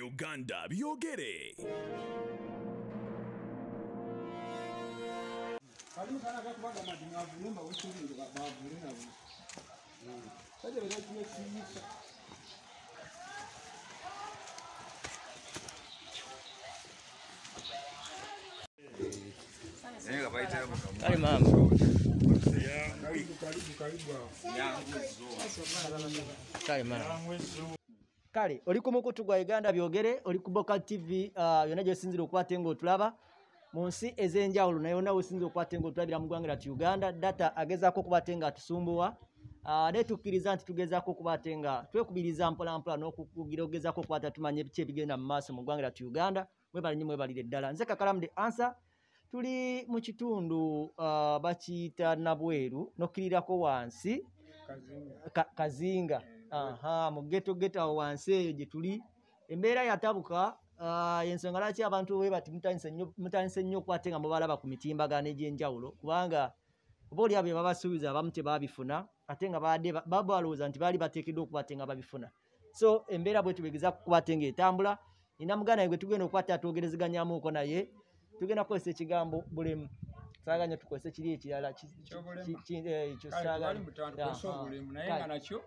Uganda Byogere. Kalimu kanaga kubaga madingavu hmm. mama. Karibu mama. kale oli ku mukutu gwa uganda byogere oli ku boka tv uh, yonna gyosinzira okukwate ngaotulaba mu nsi ez'enjawulo naye yonna wesinzira okukwate ngaotulabira mu ggwanga lati uganda data agezaako okubate nga atusumbuwa uh, netukkiriza nti tugezaako okubate nga twekubiriza mpolampola nokugira ogezaako okukwata tumanye biki ebigenda mu maaso mu ggwanga lati uganda mwebale nyo mwebalira eddala nze kakalamude ansa tuli mu kitundu uh, bakiyita nabweru nokkirirako wansi kazinga aha mu ghetto ghetto awo wansi eyo gye tuli embeera yatabuka yensonga lwaki abantu webati mutandise nnyo okukwate nga mubalaba ku mitimbagano egy'enjawulo kubanga oba oli abo bye babasuubiza abamu tebaabifuna ate nga baadde babalowooza nti baali bateekeddwa okukwate nga babifuna so embeera bwetu begeza kukwate nga etambula nina muganda gwe tugenda okukwata atwogerezeganyamuuko naye tugenda kukozesa ekigambo bulemu saganya tukozese kiri ekirala ekyo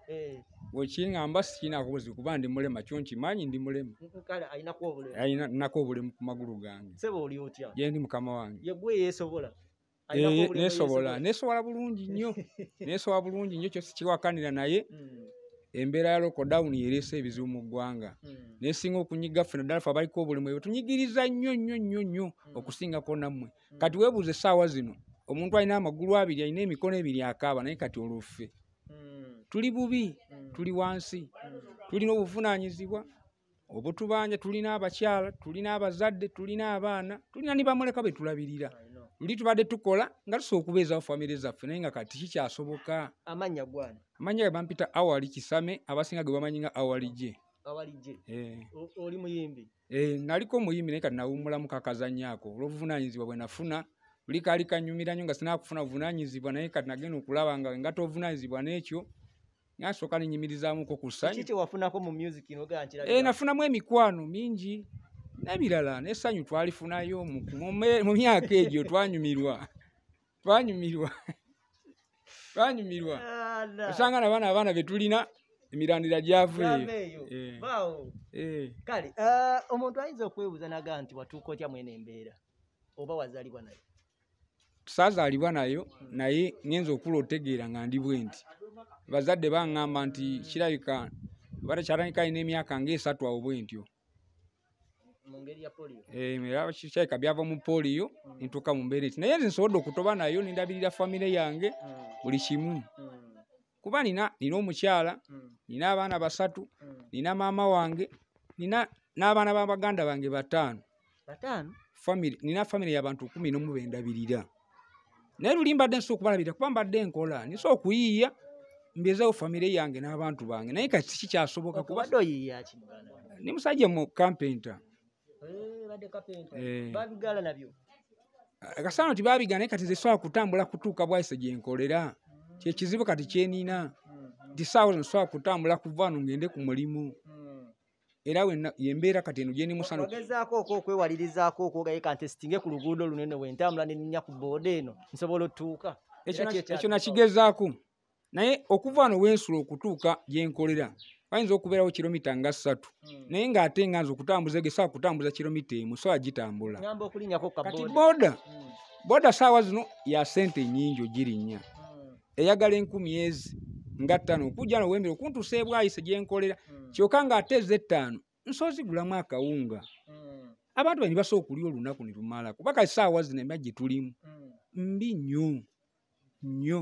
wekiŋamba sikinakozi kuba ndi mulema kyonkimanyi ndi mulemanako obulemu ku magulu gangejendi mukama wangenesobola eh, bulungi nnyo nesobola bulungi nnyo kyo sikiwakanira naye mm. embeera ya lockdown yereesa ebizibu mu ggwanga hmm. nayesinga okunyiga ffe naddala fe abaliko obulimu ebo tunyigiriza nnyo nnyo nnyo nnyo hmm. okusingako nammwe hmm. kati weebuuza essaawa zino omuntu alina amagulu abiri alina emikono ebiri akaaba naye kati olwoffe tuli bubi tuli wansi tulina obuvunaanyizibwa obutubanja tulina abakyala tulina abazadde tulina abaana tulina ne bamuleka betulabirira tuli tubadde tukola nga tusobola okubeezawo famire zaffe naye nga kati kikyasoboka amanya gwani amanya ge bampita awali kisame abasinga ge bamanyi nga awali gye eh. oli muyimbi eh, naliko omuyimbi naye kati nawummulamu kakazanya ako olwobuvunanyizibwa bwe nafuna luli kaali kanyumira nnyo nga sinakufuna buvunanyizibwa naye kati nagenda okulaba nga engata obuvunanyizibwa n'ekyo nasooka ninyimirizaamuko kusanyi eh, nafunamu emikwano mingi nebirala nesanyu twalifunayo mu myaka egyo twanyumirwa twanyumirwa twanyumirwa osanga nabaana abaana betulina emirandira gyavuyeyo eh. eh. kale eh, omuntu ayinza okwebuuza naga nti watuuka otya mwene embeera oba wazaalibwa nayo tusazaalibwa nayo naye ngenza okula otegeera nga ndi bwe nti bazadde baŋŋamba nti kirabika oba tekyatandika alina emyaka ngaesatu awo bwe ntyo mungeri ya polio eh miraba chichai kabyava mu polio mm. intuka mu mberi naye nsodo kutoba nayo ndabirira family yange bulichimu mm. mm. kubani na nino muchala mm. nina abana basatu mm. nina mama wange nina nabana na babaganda bange batano batano family nina family yabantu 10 no mubenda bilira naye lulimba denso kubalabira kubamba denkola ni so kuiya mbezao familia yange n'abantu bange naye kati kikyasoboka kuba doyi yachi ni musajja mu campaign ta Eh, eh. babigala nabyo akasaana eh, ti baabigana naye kati zesobola kutambula kutuuka bwayise gye nkolera hmm. kyekizibu kati kyenina hmm. nti saawa zino sobola kutambula kuva ano ngende ku mulimu hmm. era yembeera kati eno gyendimusanagezaako oko okwewalirizaako okwogayeka nti esitinge ku luguudo lunene wentambula neninya ku booda eno nsobola otuuka ekyo nakigezaako naye okuva ano wensula okutuuka gyenkolera wayinza okubeerawo kilomita nga ssatu hmm. naye ngaate nga nze okutambuza ege saawa kutambuza kilomita emu saawa gitambulakati booda booda hmm. saawa zino ya sente nyingi ogirinnya hmm. eyagala enkumi ezi nga ttaano okujja nowembere okuntusa ebwayise gye nkolera kyokka ng'ate eza ettaano nsozigulamu akawunga abantu bani basobola okulya olunaku ne lumala kuba kati saawa zino emya gye tulimu mbi nnyo nnyo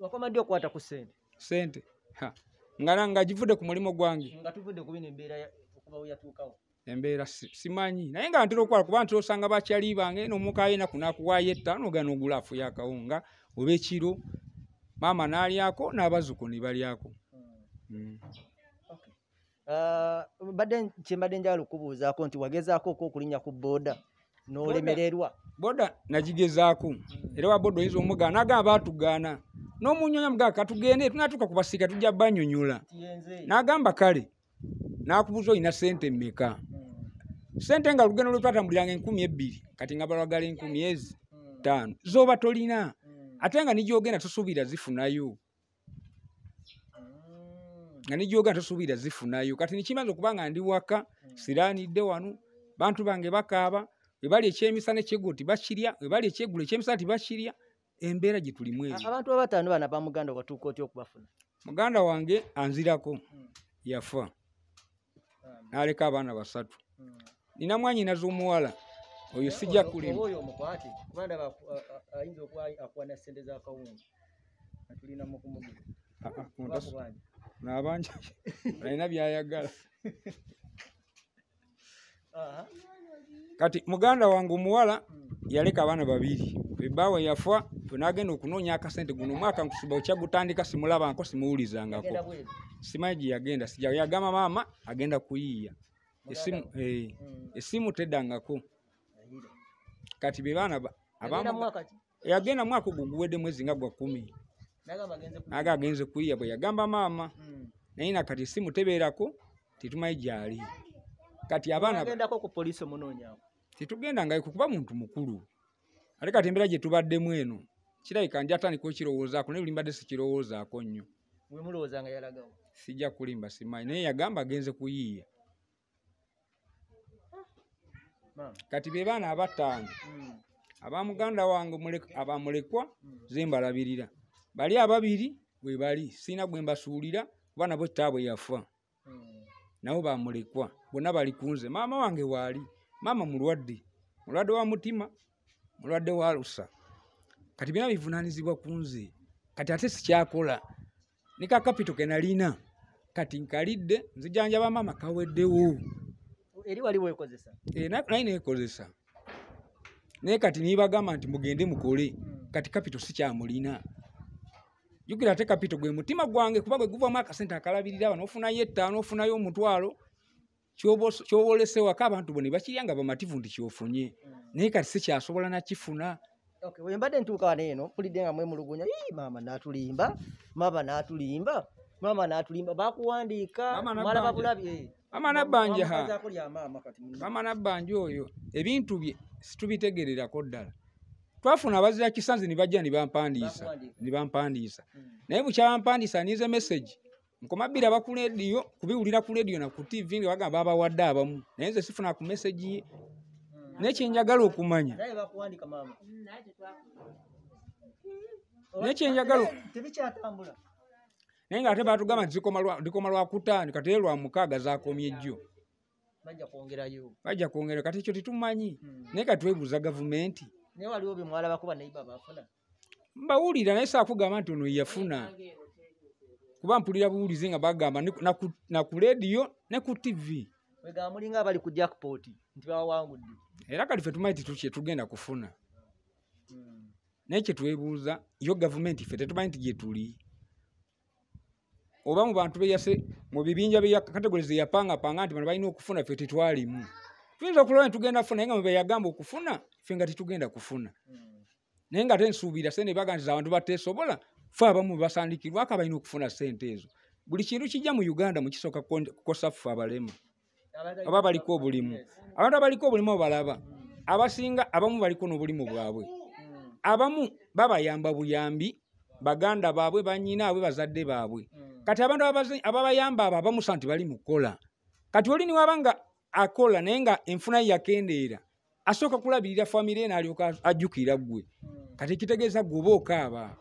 wakomaddi okukwata ku sente sente ngala nga givudde ku mulimo gwange embeera simanyi naye nga ntera okwala kuba nti osanga bakyali bange nomukayo enaku nakuwayo ettaano gano ogulaafu yakawunga oba ekiro maama n'alyako n'abazzuku ne balyako hmm. uh, badde kyembadde njala okubuuzaako nti wagezaako okwokulinnya ku booda n'olemererwa boda najigezaako era waboda oyinza omugaa nagamba atugaana n'omunyonya mugaa katugende tunatuka kubasiika tujja banyonyola nagamba kale nakubuza olina sente mmeka sente nga lugendo lwetwatambuliranga enkumi ebbiri kati nga balwagala enkumi ezi taano zoba tolina ate nga nijyogenda tosubira zifunayo nga nijyogenda tosubira zifunayo kati nikimaze okuba nga ndi waka siraanidde wano bantu bange bakaaba ebali ekyemisana ekyeggulo tibakirya ebali ekyeggulo ekyemisana tibakirya embeera gyetulimu eriomuganda wange anzirako yafa naleka abaana basatu nina mwanyi naza omuwala oyo sijja kulimanabanjinalina byayagala kati muganda wangu muwala yaleka abaana babiri bebawe yafa tunagenda okunoonya akasente guno omwaka nkusuba okyagutandika simulabanko simuwulizangako simanyi gyeyagenda sijayagama maama agenda kuyiiya esimu e, esimu teddangako kati bebaana yagenda mwaka ogwo guwedde mwezi nga gwa kumi naga agenze kuyiya bwe yagamba maama mm. naye na kati esimu tebeerako titumanyi gyali kati abaana tetugenda nga kukuba muntu mukulu ate kati embeera gye tubaddemu eno kirabika nja atandika okirowoozaako naye olimbadde sikirowoozaako nnyo sijja kulimba simanyi naye yagamba agenze kuyiiya kati be baana abataano hmm. abamuganda wange abamulekwa hmm. ze mbalabirira bali ababiri bwe bali siina gwe mbasuulira kuba nabo kitaabwe yafa hmm. nabo bamulekwa bonna bali kunze maama wange waali Maama mulwadde, mulwadde wa mutima, mulwadde wa lusa. Kati byonna bivunaanyizibwa ku nze, kati ate sikyakola. Ne ka kapito ke nalina, kati nkalidde, nzijanjaba maama kaweddewo. Eri waliwo ekozesa? E, eh, naye neekozesa. Naye kati niibagamba nti mugende mukole, hmm. kati kapito sikyamulina. Jukira ate kapito gwe mutima gwange kuba gwe guvaamu akasente akalabirira awo n'ofunayo ettaano, ofunayo omutwalo. kyobolese waka abantu bo ne bakirya nga bamativu nti kyofunye naye kati sikyasobola nakifuna wembadde ntuuka wano eno mpulidde nga mwemulugunya maama natulimba maama natulimba maama natulimba bakuwandiika mala babulabye maama nabbanje maama nabbanje oyo ebintu bye situbitegererako ddala twafuna abazira kisanzi ne bajja ne bampandiisa ne bampandiisa hmm. naye bukyabampandiisa nize messagi nkomabbira aba ku lediyo kubiwulira ku lediyo naku tivi nga bagamba abawadde abamu naye nze sifuna ku meseji ye nekyenjagala okumanya nekyenjagala naye ngaate batugamba ndikoma lwakutaano kati lwa mukaaga zakomye jjo bajja kwongerayo kati ekyo tetumanyi hmm. naye kati webuuza gavumenti mbawulira naye saakugamba nti ono yeyafuna kuba mpulira buwulize nga bagamba naku lediyo ne ku tv era kali fe tumanyi tikyetugenda kufuna hmm. naye kyetwebuuza yo gavumenti fe tetumanyi nti gyetuli oba mu bantu beyase mu bibinja kategori zeyapangapanga nti bano balina okufuna fe tetwalimu tuyinza okulaba netugenda funa naye nga mubeyagamba okufuna fe nga tetugenda kufuna hmm. naye nga te nsuubira se nebaga nti za bantu batesobola fe abamu bebasandikirwako abalina okufuna sente ezo buli kintu kijja mu uganda mukisooka kukosa ffe abalema oba baliko obulimu abantu abaliko obulimu obalaba abasinga abamu baliko n'obulimu bwabwe abamu babayamba buyambi baganda baabwe banyinaabwe bazadde baabwe kati abantu ababayamba abo abamusa nti bali mukola kati oli niwaba nga akola naye nga enfuna ye yakendeera asooka kulabirira famire enaalyoka ajjukira ggwe kati ekitegeeza gwe oba okaabaawo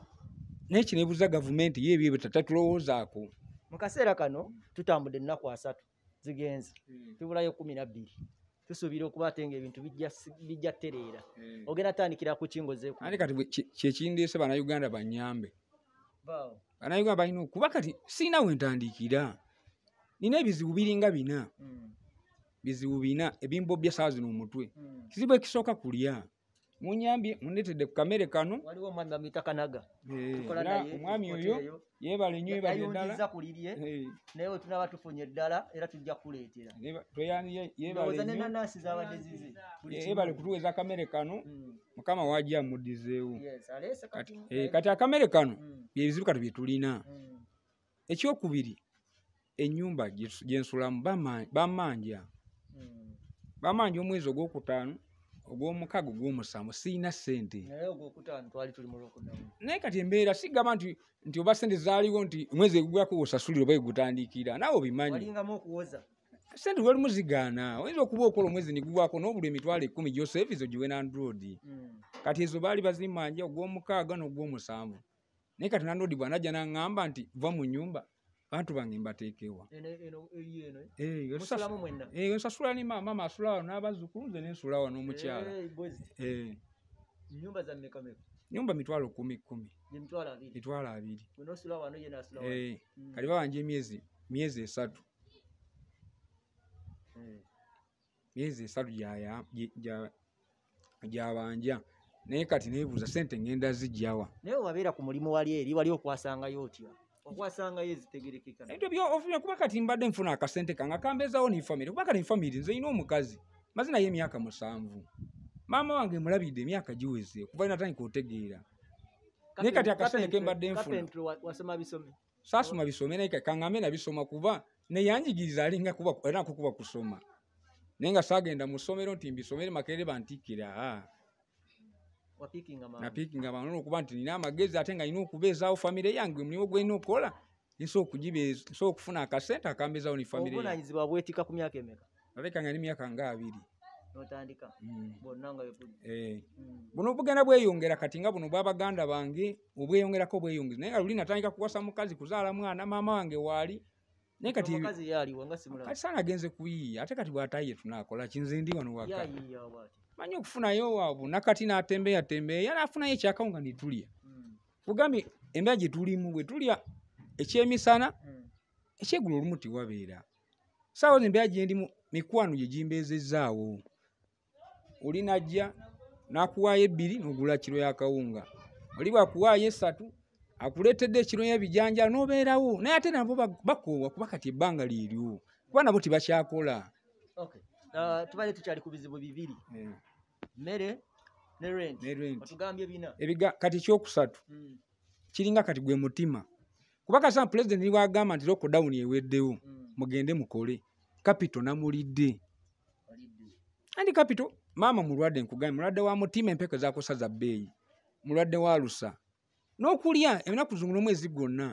nekinebuza gavumenti yebyo ebyotata tulowoozaako mu kaseera kano tutambudde ennaku asatu zigenze hmm. tubulayo kumi nabbiri tusuubira okuba ate nga ebintu bijja tereera hmm. ogenda tandikira ku kingozeku ate kati kyekindeese bannayuganda bannyambe bannayuganda balina kuba kati siina wentandikira nina ebizibu biringa bina hmm. bizibu bina ebimbobya saa zino omutwe kizibu ekisooka kulya munyambye mundetedde ku kamere kano eh, omwami oyo yebale nyo ebali eddalaebale kutuweza kamere kano hmm. mukama waajja amuddizeewo eh, kati akamere kano hmm. byebizibu kati byetulina hmm. ekyokubiri enyumba gyensulamu bamanja bamanja omwezi ogwokutaano ogwomukago gwomusanvu siina sente naye kati embeera sigamba nti nti oba sente zaaliwo nti mwezi egugwako osasulira oba egutandikira nawe obimanyi sente lwolimu zigaana oyinza okuba okola omwezi negugwako nobula emitwalo ekumi gyosevizo giwena androdi hmm. kati ezo baali bazimanja ogwomukaaga nogwomusanvu naye kati nandrodi bwanajja naŋamba nti va mu nyumba bantu bange mbateekewa nsasula ni maama asulawa n'abazzukulu nze nensulawa n'omukyala eh, eh. nyumba mitwalo kumi kumi mitwalo abiri kali babanja emyezi myezi esatu eh. myezi esatu gyabanja naye kati neebuuza sente ngenda zijjawa naye wabeera ku mulimu wali eri wali okwasangayo otya okwasanga yo ezitegerekekana ebyo byofuna kuba kati mbadde nfuna akasente kange akambezaawo nefamiry kuba kati nefamiry nze yina omukazi maze naye emyaka musanvu maama wange mulabidde emyaka giweze kuva ina tandika otegeera naye kati akasente kembadde nfuna saasoma bisome naye kaŋgambe nabisoma kuba neyanjigiriza alinga kuba erakukuba kusoma naye nga saagenda mu ssomero nti mbisomere makerere bantikira aa wapikinga mangu nokuba nti nina amagezi ate nga nina okubeezaawo famire yange mulimu gwenina okukola nsobola okufuna akasente akambeezaawo ne famireobuvunanyizibwa bwetika ku myaka emeka nateka nga ne myaka mm. nga abiri eh. mm. buno obugenda bweyongera kati nga buno bwabaganda bange obweyongerako obweyongeza naye nga luli natandika kukwasa mukazi kuzaala mwana maama wange waali naye katikati saana agenze kuyiiya ate kati bwataye tunakola kinze ndi wano wakati manyi okufunayo waabu nakati natembeya tembeya nafunayo ekyakamu nga netulya kugambye hmm. embeera gye tulimu bwe tulya ekyemisana hmm. ekyeggulo olumu tiwabeera saawa zi embeera gyendimu mikwano gye gimbezezaawo olinajja nakuwaayo ebbiri nogula kiro yakawunga oli bwakuwaayo esatu akuleetedde ekiro yebijanja nobeerawo naye ate nabo bakoowa kuba kati ebbanga liiryo kuba nabo tibakyakola tubale tukyali ku bizibu bibiri hmm. mmere ne rent ne rent otugambye bina ebiga kati kyo kusatu mm. kiringa kati gwe mutima kubaka sa president ni wagama ndiro ko down yeweddewo mm. mugende mukole capital namulide andi capital mama mulwadde nkugambye mulwadde wa mutima empeko za kusaza bay mulwadde wa rusa nokulya emina kuzungula mwezi gonna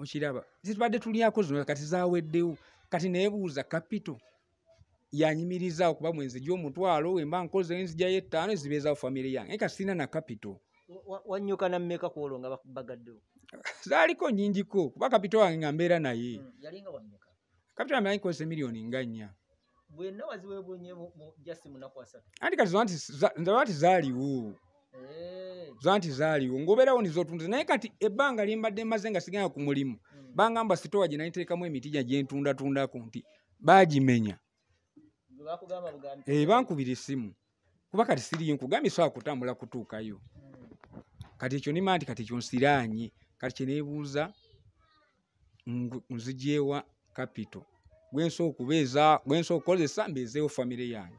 okiraba zitubadde tuliako zino kati zaweddewo kati naye buuza capital yanyimiriza okuba mwenzigi omutwalo wemba nkoze enzija yettaano ezibeezawo famiry yange kasirina na kapito wanyuka nammeka kolo nga bagaddeo zaaliko nyingiko kuba kapito wange nga mbeera naye hmm, kapito yambe anyikozesa emiriyoni nga nnya anti kazaba nti zaaliwo eh. za nti zaaliwo ngaobeerawo nizootunda naye kati ebbanga limbadde mmaze nga sigenda ku mulimu hmm. bangamba sitowa gye nanyiteekamu emiti gya gyentundatundako nti baagimenya Eba eh, nkubira essimu kuba kati siri nkugambye sobola kutambula kutuukayo kati ekyo nima nti kati ekyo nsiraanye kati kyeneebuuza nzigyewa kapito gwensobola okukozesa mbeezeewo famire yange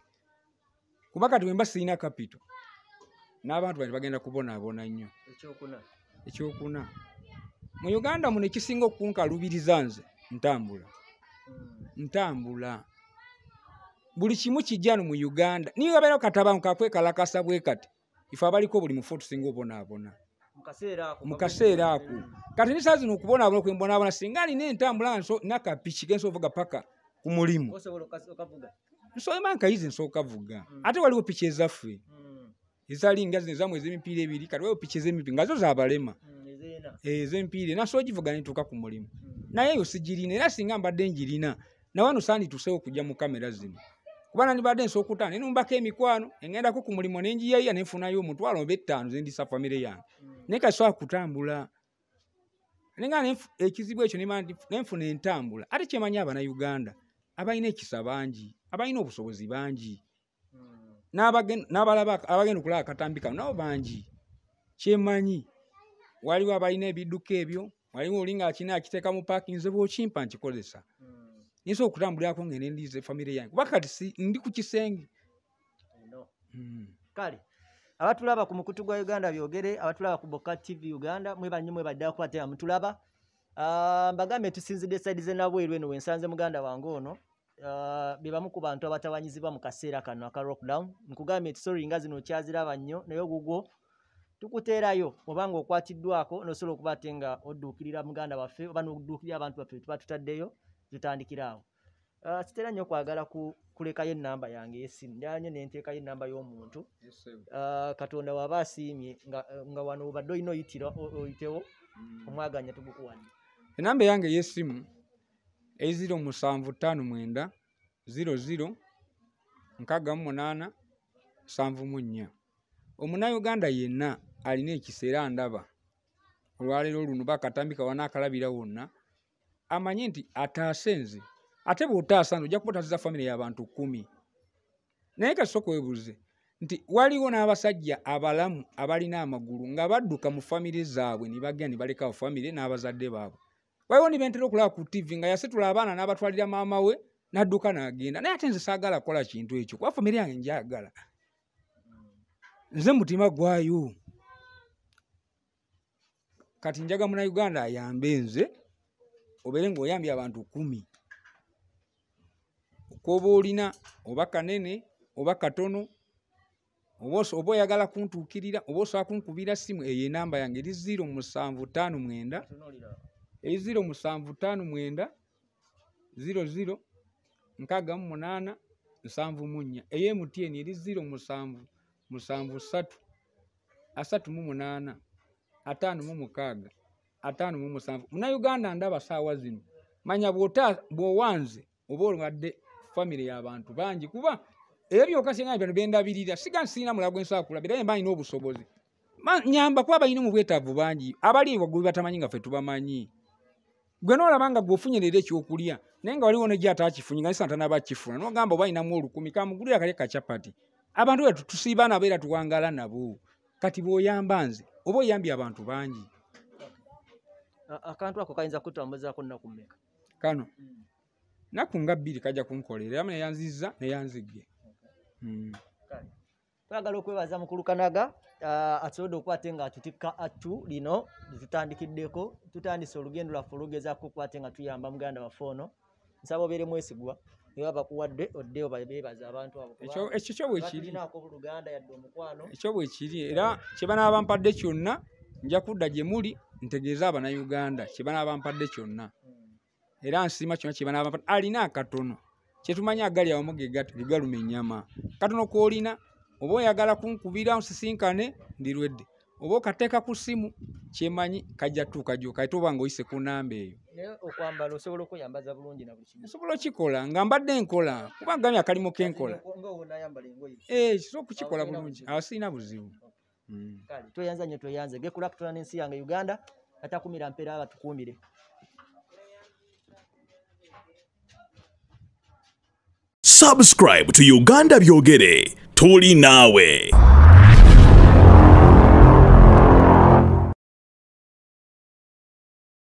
kuba kati wemba sirina kapito n'abantu bange bagenda kubonaabona nnyo ekyokuna mu uganda muno ekisinga okunkalubiriza nze ntambula hmm. ntambula mm. buli kimu kijjano mu uganda niye abeerao katabanu kakwekalakasa bwe kati ife abaliko buli mufutu singa obonaabona mu kaseera ako kati nisaa zino okubonaabona kwembonaabona singa alina entambula nakapiki kensovuga paka ku mulimu nsoemankayizi nsooka vuga hmm. ate waliwo piki ezaffe hmm. ezalinga zino ezamu ez'emipiira ebiri kati waliwo piki ezemipiira nga zo zabalema hmm, eh, ezemipiira nasoo givuga netuuka ku mulimu naye eyo sigirina era singa mbadde njirina nawanosaanituseewo okujja mu kamera zino kubanga nibadde nsobola okutaana nenumbako emikwano eŋŋendako ku mulimu nenjiyaiya nenfunayo omutwalo oba ettaano zendisa famire yange mm. naye kasobola kutambula nenga ekizibu ekyo nenfuna entambula ate kyemanyi abanauganda abalina ekisa bangi abalina obusobozi bangi mm. n'abalaba abagenda okulaba akatambikao nabo bangi kyemanyi waliwo abalina ebidduka ebyo waliwo olinga akina akiteeka mu paakinze bwokimpa nkikozesa nyinza okutambulirako ngene ndiiza efamiry yange kuba kati ndi ku kisenge hmm. kale abatulaba ku mukutu gwa uganda byogere abatulaba ku boka tv uganda mwebanyu mwebaddeakuba tea mutulaba ah, mbagambe tusinzidde esaidi zenabweru eno wensanze muganda wange ono ah, bebamu ku bantu abatawanyizibwa mu kaseera kano aka rockdown nkugambye ti sorry nga zino okyaziraba nnyo naye ogugwo tukuteerayo oba nga okwatiddwako nosobola okuba te nga odduukirira muganda waffe oba nodduukirira abantu baffe etuba tutaddeyo zitandikira awo kitera ah, nnyo okwagala kulekayo enamba yange yesimu yanyo nenteekayo enamba y'omuntu ah, katonda waba asiimye nga wano obadde olina oyitira oyitewo mm. omwaganya tugukuwani enamba yange yesimu eziro musanvu ttaano mwenda ziro ziro nkagamu munaana sanvu mu nnya omunayuganda yenna alina ekiseera ndaba olwaleero luno bakatambika wanaakalabira wonna amanye nti ataasenze ate bwotaasanze ojja kuba otasiza famiry yabantu kumi naye kasooka webuuze nti waliwo n'abasajja abalamu abalina amagulu nga badduka mu famiry zaabwe nibagenda nibalekawo famiry n'abazadde baabwe waliwo ni bentera okulaba ku tv nga yasitula abaana n'abatwalira maama we nadduka n'agenda naye ate nze saagala kukola kintu ekyo kuba famiry yange njagala nze mutima gwayo kati njaga munauganda ayambe nze obeere ngaoyambye abantu kumi okoba olina oba kanene oba katono oba oyagala kuntuukirira oba osobola kunkubira simu eyo enamba yange eri 0759 eri 0759 00 68 74 eyo emutieni eri 073 38 56 ataano mu musanvu munauganda ndaba saawa zino manya bw'owanze oba olwadde famire y'abantu bangi kuba era byokasinga bano bendabirira siga sirina mulaa gwensakula bera mba alina obusobozi nyamba kuba balina mubwetaavu bangi abaliwa gwe batamanyi nga ffe tubamanyi gwe nolabanga gweofunye leero ekyokulya naye nga waliwo negy atakifunyi nga nisanta naba akifuna nogamba obalinamu olukumi kamugulira kalya kacapati abantu be tusiibaanabo era tuwangala nabo kati bwoyamba nze oba oyambye abantu bangi akantu ako kayinza kutambuzaako nnaku mmeka kano nnaku nga bbiri kajja kunkolera ama neyanziza neyanzigge hmm. twagala okwebaza mukulu kanaga atusobodde okwate nga atutikka atu lino tutandikiddeko tutandise olugendo lwaffe olugezaako okwate nga tuyamba muganda waffe ono nsaba obeere mwesigwa ebabakuwadde oddeyo bebaza abantu abo ekyo kyo bwekirinaakobuluganda yadde omukwano ekyo bwekiri era kyebanaabampadde kyonna nja kudda gye muli ntegeeza abannayuganda kye banaaba mpadde kyonna era nsiima kyonna kye banaaba mpadde alina akatono kyetumanyi agali awamu gegaluma ennyama katono kwolina oba oyagala kunkubira nsisinkane ndirwedde oba okateeka ku simu kyemanyi kajja tuuka gyokaite oba nga oyise ku namba eyo okwambala osobola okweyambaza bulungi nabulikiosobola okikola nga mbadde enkola kubanga gamya akalimu kenkola kisobola eh, okukikola bulungi asiina buzibu okay. Mm. kale tweyanza nyo tweyanze gekula kutona nensi yange uganda atakumira mpera abatukumire subscribe to uganda byogere tuli nawe